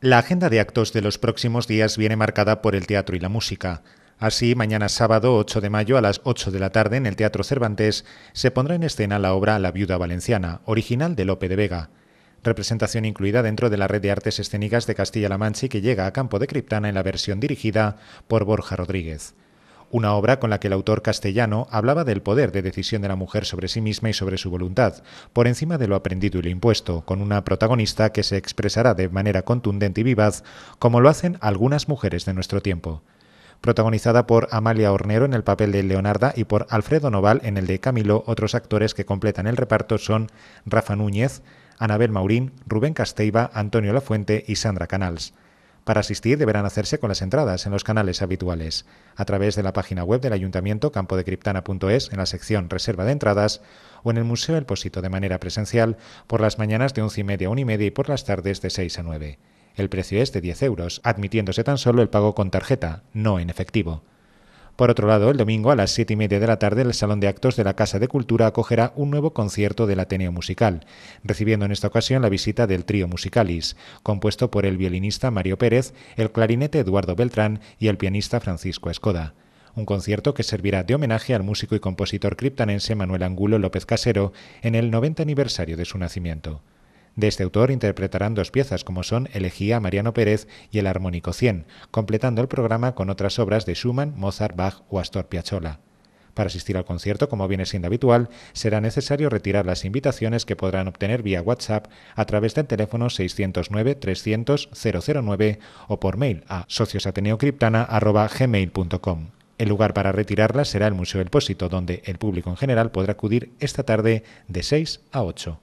La agenda de actos de los próximos días viene marcada por el teatro y la música. Así, mañana sábado 8 de mayo a las 8 de la tarde en el Teatro Cervantes se pondrá en escena la obra La Viuda Valenciana, original de Lope de Vega. Representación incluida dentro de la red de artes escénicas de Castilla-La Mancha y que llega a Campo de Criptana en la versión dirigida por Borja Rodríguez una obra con la que el autor castellano hablaba del poder de decisión de la mujer sobre sí misma y sobre su voluntad, por encima de lo aprendido y lo impuesto, con una protagonista que se expresará de manera contundente y vivaz, como lo hacen algunas mujeres de nuestro tiempo protagonizada por Amalia Hornero en el papel de Leonarda y por Alfredo Noval en el de Camilo. Otros actores que completan el reparto son Rafa Núñez, Anabel Maurín, Rubén Casteiva, Antonio Lafuente y Sandra Canals. Para asistir deberán hacerse con las entradas en los canales habituales, a través de la página web del Ayuntamiento campodecriptana.es en la sección Reserva de Entradas o en el Museo El Posito de manera presencial por las mañanas de 11 y media a 1 y media y por las tardes de 6 a 9. El precio es de 10 euros, admitiéndose tan solo el pago con tarjeta, no en efectivo. Por otro lado, el domingo a las siete y media de la tarde, el Salón de Actos de la Casa de Cultura acogerá un nuevo concierto del Ateneo Musical, recibiendo en esta ocasión la visita del trío Musicalis, compuesto por el violinista Mario Pérez, el clarinete Eduardo Beltrán y el pianista Francisco Escoda un concierto que servirá de homenaje al músico y compositor criptanense Manuel Angulo López Casero en el 90 aniversario de su nacimiento. De este autor interpretarán dos piezas como son Elegía Mariano Pérez y El Armónico 100, completando el programa con otras obras de Schumann, Mozart, Bach o Astor Piazzolla. Para asistir al concierto, como viene siendo habitual, será necesario retirar las invitaciones que podrán obtener vía WhatsApp a través del teléfono 609-300-009 o por mail a sociosateneocriptana.gmail.com. El lugar para retirarlas será el Museo del Pósito, donde el público en general podrá acudir esta tarde de 6 a 8.